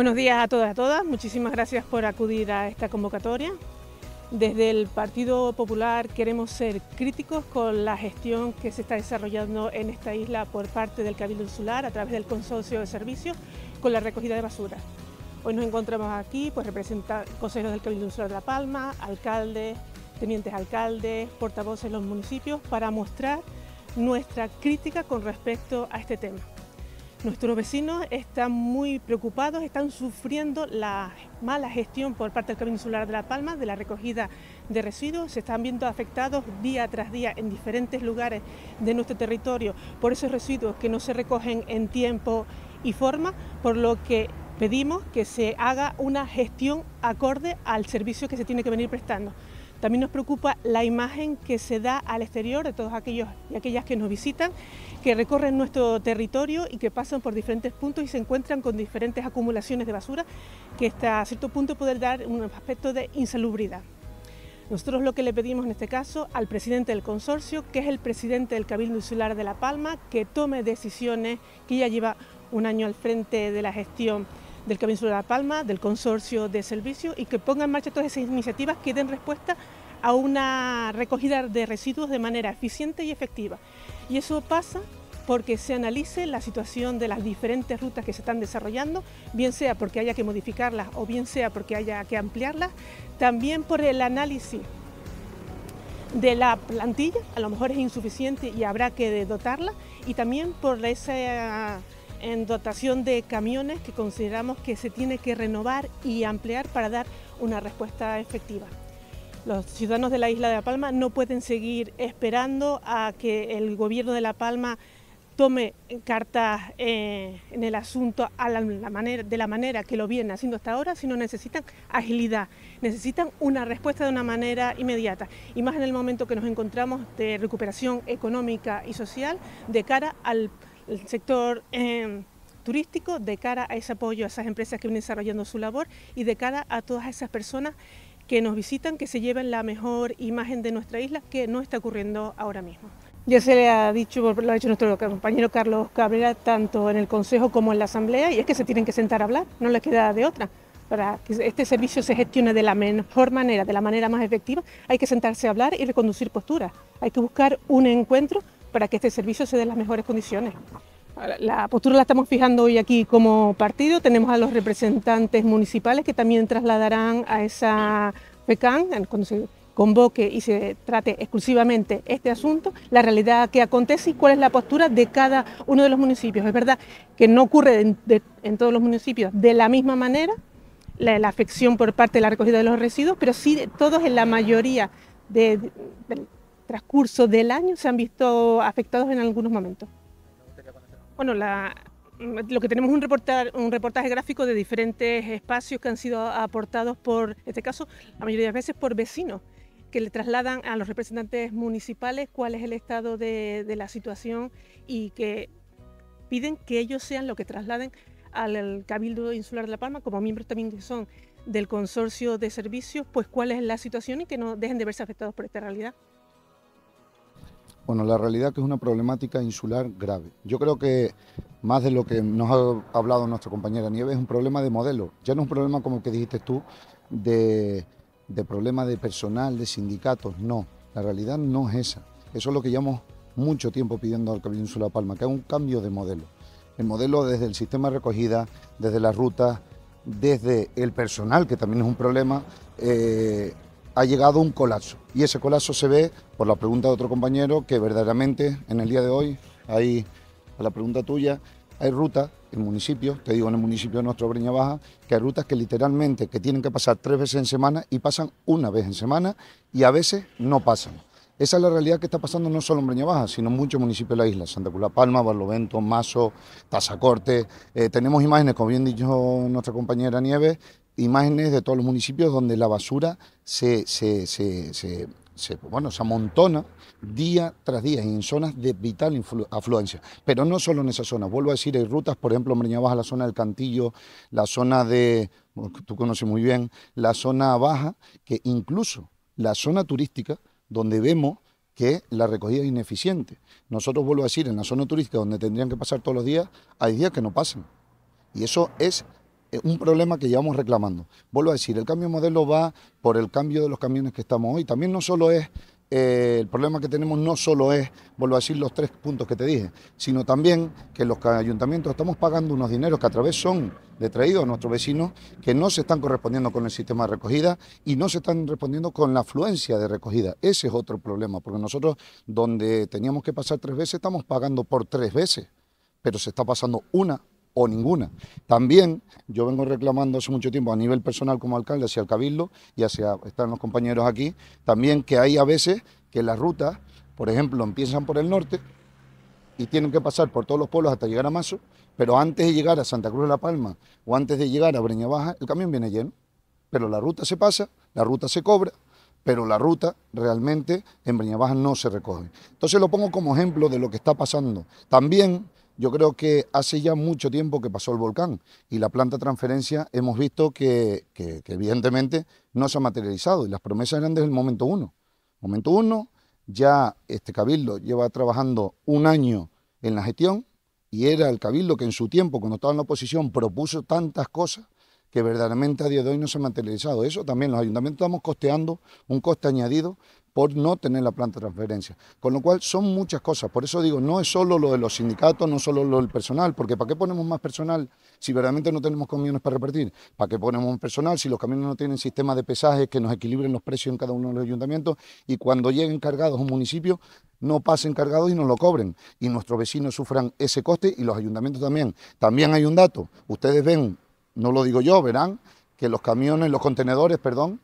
Buenos días a todas y a todas. Muchísimas gracias por acudir a esta convocatoria. Desde el Partido Popular queremos ser críticos con la gestión que se está desarrollando en esta isla por parte del Cabildo Insular a través del Consorcio de Servicios con la recogida de basura. Hoy nos encontramos aquí, pues representar consejos del Cabildo Insular de La Palma, alcaldes, tenientes alcaldes, portavoces de los municipios, para mostrar nuestra crítica con respecto a este tema. Nuestros vecinos están muy preocupados, están sufriendo la mala gestión por parte del Camino Insular de La Palma de la recogida de residuos, se están viendo afectados día tras día en diferentes lugares de nuestro territorio por esos residuos que no se recogen en tiempo y forma, por lo que pedimos que se haga una gestión acorde al servicio que se tiene que venir prestando. También nos preocupa la imagen que se da al exterior de todos aquellos y aquellas que nos visitan, que recorren nuestro territorio y que pasan por diferentes puntos y se encuentran con diferentes acumulaciones de basura que hasta cierto punto pueden dar un aspecto de insalubridad. Nosotros lo que le pedimos en este caso al presidente del consorcio, que es el presidente del Cabildo Insular de La Palma, que tome decisiones, que ya lleva un año al frente de la gestión del Cabildo de La Palma, del Consorcio de Servicios... y que ponga en marcha todas esas iniciativas que den respuesta a una recogida de residuos de manera eficiente y efectiva. Y eso pasa porque se analice la situación de las diferentes rutas que se están desarrollando, bien sea porque haya que modificarlas o bien sea porque haya que ampliarlas, también por el análisis de la plantilla, a lo mejor es insuficiente y habrá que dotarla, y también por esa en dotación de camiones que consideramos que se tiene que renovar y ampliar para dar una respuesta efectiva. Los ciudadanos de la isla de La Palma no pueden seguir esperando a que el gobierno de La Palma tome cartas eh, en el asunto a la, manera, de la manera que lo viene haciendo hasta ahora, sino necesitan agilidad, necesitan una respuesta de una manera inmediata, y más en el momento que nos encontramos de recuperación económica y social de cara al el sector em, turístico de cara a ese apoyo a esas empresas que vienen desarrollando su labor y de cara a todas esas personas que nos visitan, que se lleven la mejor imagen de nuestra isla, que no está ocurriendo ahora mismo. Ya se le ha dicho, lo ha dicho nuestro compañero Carlos Cabrera, tanto en el Consejo como en la Asamblea, y es que se tienen que sentar a hablar, no les queda de otra. Para que este servicio se gestione de la mejor manera, de la manera más efectiva, hay que sentarse a hablar y reconducir posturas. Hay que buscar un encuentro para que este servicio se dé en las mejores condiciones. La postura la estamos fijando hoy aquí como partido. Tenemos a los representantes municipales que también trasladarán a esa FECAN, cuando se convoque y se trate exclusivamente este asunto, la realidad que acontece y cuál es la postura de cada uno de los municipios. Es verdad que no ocurre en, todos los municipios de la misma manera la, afección por parte de la recogida de los residuos, pero sí todos en la mayoría de transcurso del año se han visto afectados en algunos momentos. Bueno, lo que tenemos un un reportaje gráfico de diferentes espacios que han sido aportados por, en este caso, la mayoría de veces por vecinos, que le trasladan a los representantes municipales cuál es el estado de, de la situación y que piden que ellos sean los que trasladen al Cabildo Insular de La Palma, como miembros también que son del consorcio de servicios, pues cuál es la situación y que no dejen de verse afectados por esta realidad. Bueno, la realidad es que es una problemática insular grave. Yo creo que más de lo que nos ha hablado nuestra compañera Nieves, es un problema de modelo. Ya no es un problema como que dijiste tú, de, problema de personal, de sindicatos. No, la realidad no es esa. Eso es lo que llevamos mucho tiempo pidiendo al Insula Palma, que es un cambio de modelo. El modelo desde el sistema de recogida, desde las rutas, desde el personal, que también es un problema, eh, ha llegado un colapso. Y ese colapso se ve por la pregunta de otro compañero que verdaderamente en el día de hoy ...ahí, a la pregunta tuya, hay rutas en municipios, te digo en el municipio de nuestro Breña Baja, que hay rutas que literalmente que tienen que pasar tres veces en semana y pasan una vez en semana y a veces no pasan. Esa es la realidad que está pasando no solo en Breña Baja, sino en muchos municipios de la isla, Santa Cruz La Palma, Barlovento, Mazo, Tazacorte. Eh, tenemos imágenes, como bien dicho nuestra compañera Nieves, imágenes de todos los municipios donde la basura se, se, se, se bueno, se amontona día tras día en zonas de vital afluencia. Pero no solo en esas zonas, vuelvo a decir, hay rutas, por ejemplo, en Baja, la zona del Cantillo, la zona de, tú conoces muy bien, la zona baja, que incluso la zona turística, donde vemos que la recogida es ineficiente. Nosotros, vuelvo a decir, en la zona turística, donde tendrían que pasar todos los días, hay días que no pasan. Y eso es eh, un problema que llevamos reclamando. Vuelvo a decir, el cambio de modelo va por el cambio de los camiones que estamos hoy. También no solo es, eh, el problema que tenemos no solo es, vuelvo a decir, los tres puntos que te dije, sino también que los ayuntamientos estamos pagando unos dineros que a través son detraídos a nuestros vecinos, que no se están correspondiendo con el sistema de recogida y no se están respondiendo con la afluencia de recogida. Ese es otro problema, porque nosotros donde teníamos que pasar tres veces, estamos pagando por tres veces, pero se está pasando una o ninguna. También yo vengo reclamando hace mucho tiempo a nivel personal como alcalde hacia el Cabildo y hacia están los compañeros aquí, también que hay a veces que las rutas, por ejemplo, empiezan por el norte y tienen que pasar por todos los pueblos hasta llegar a Mazo, pero antes de llegar a Santa Cruz de la Palma o antes de llegar a Breña Baja, el camión viene lleno, pero la ruta se pasa, la ruta se cobra, pero la ruta realmente en Breña Baja no se recoge. Entonces lo pongo como ejemplo de lo que está pasando. También yo creo que hace ya mucho tiempo que pasó el volcán y la planta transferencia hemos visto que, evidentemente no se ha materializado y las promesas eran desde el momento uno. Momento uno, ya este Cabildo lleva trabajando un año en la gestión y era el Cabildo que en su tiempo, cuando estaba en la oposición, propuso tantas cosas que verdaderamente a día de hoy no se ha materializado. Eso también los ayuntamientos estamos costeando un coste añadido por no tener la planta de transferencia. Con lo cual son muchas cosas. Por eso digo, no es solo lo de los sindicatos, no solo lo del personal, porque ¿para qué ponemos más personal si verdaderamente no tenemos camiones para repartir? ¿Para qué ponemos personal si los camiones no tienen sistema de pesaje que nos equilibren los precios en cada uno de los ayuntamientos y cuando lleguen cargados a un municipio no pasen cargados y nos lo cobren y nuestros vecinos sufran ese coste y los ayuntamientos también? También hay un dato, ustedes ven, no lo digo yo, verán que los camiones, los contenedores, perdón,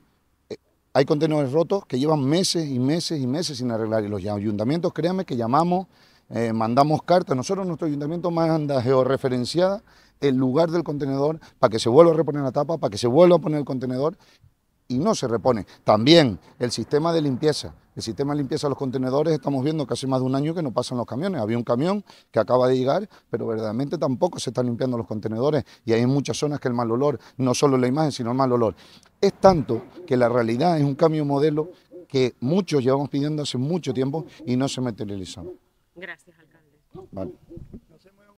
hay contenedores rotos que llevan meses y meses y meses sin arreglar y los ayuntamientos, créanme que llamamos, eh, mandamos cartas, nosotros nuestro ayuntamiento manda georreferenciada el lugar del contenedor para que se vuelva a reponer la tapa, para que se vuelva a poner el contenedor y no se repone. También el sistema de limpieza, el sistema de limpieza de los contenedores estamos viendo que hace más de un año que no pasan los camiones. Había un camión que acaba de llegar, pero verdaderamente tampoco se están limpiando los contenedores y hay muchas zonas que el mal olor, no solo la imagen, sino el mal olor. Es tanto que la realidad es un cambio modelo que muchos llevamos pidiendo hace mucho tiempo y no se materializó. Gracias, alcalde. Vale.